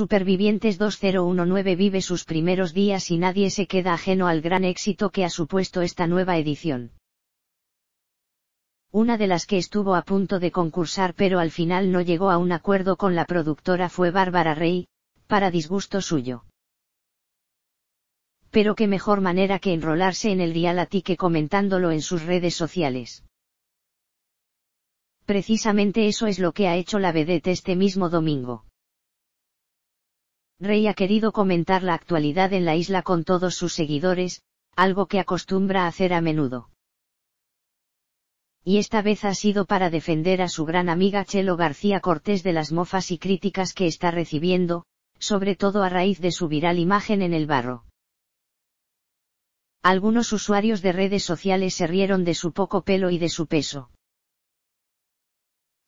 Supervivientes 2019 vive sus primeros días y nadie se queda ajeno al gran éxito que ha supuesto esta nueva edición. Una de las que estuvo a punto de concursar pero al final no llegó a un acuerdo con la productora fue Bárbara Rey, para disgusto suyo. Pero qué mejor manera que enrolarse en el ti que comentándolo en sus redes sociales. Precisamente eso es lo que ha hecho la vedette este mismo domingo. Rey ha querido comentar la actualidad en la isla con todos sus seguidores, algo que acostumbra hacer a menudo. Y esta vez ha sido para defender a su gran amiga Chelo García Cortés de las mofas y críticas que está recibiendo, sobre todo a raíz de su viral imagen en el barro. Algunos usuarios de redes sociales se rieron de su poco pelo y de su peso.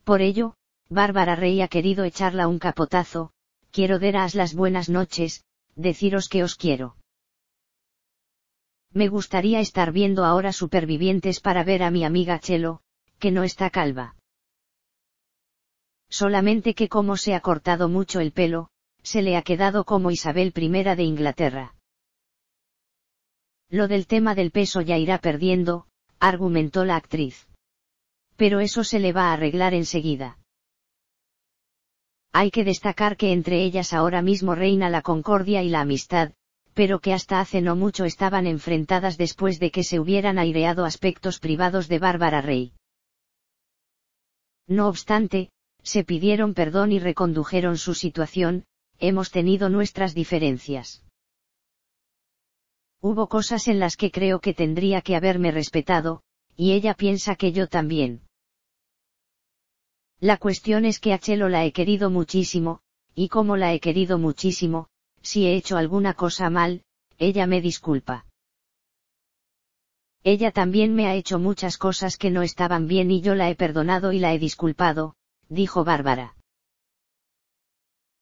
Por ello, Bárbara Rey ha querido echarla un capotazo, quiero veras las buenas noches, deciros que os quiero. Me gustaría estar viendo ahora supervivientes para ver a mi amiga Chelo, que no está calva. Solamente que como se ha cortado mucho el pelo, se le ha quedado como Isabel I de Inglaterra. Lo del tema del peso ya irá perdiendo, argumentó la actriz. Pero eso se le va a arreglar enseguida. Hay que destacar que entre ellas ahora mismo reina la concordia y la amistad, pero que hasta hace no mucho estaban enfrentadas después de que se hubieran aireado aspectos privados de Bárbara Rey. No obstante, se pidieron perdón y recondujeron su situación, hemos tenido nuestras diferencias. Hubo cosas en las que creo que tendría que haberme respetado, y ella piensa que yo también. La cuestión es que a Chelo la he querido muchísimo, y como la he querido muchísimo, si he hecho alguna cosa mal, ella me disculpa. Ella también me ha hecho muchas cosas que no estaban bien y yo la he perdonado y la he disculpado, dijo Bárbara.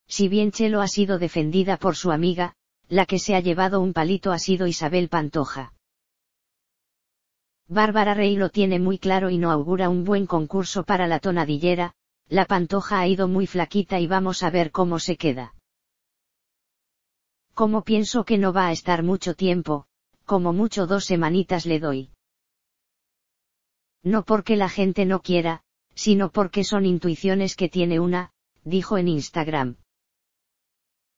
Si bien Chelo ha sido defendida por su amiga, la que se ha llevado un palito ha sido Isabel Pantoja. Bárbara Rey lo tiene muy claro y no augura un buen concurso para la tonadillera, la pantoja ha ido muy flaquita y vamos a ver cómo se queda. Como pienso que no va a estar mucho tiempo, como mucho dos semanitas le doy. No porque la gente no quiera, sino porque son intuiciones que tiene una, dijo en Instagram.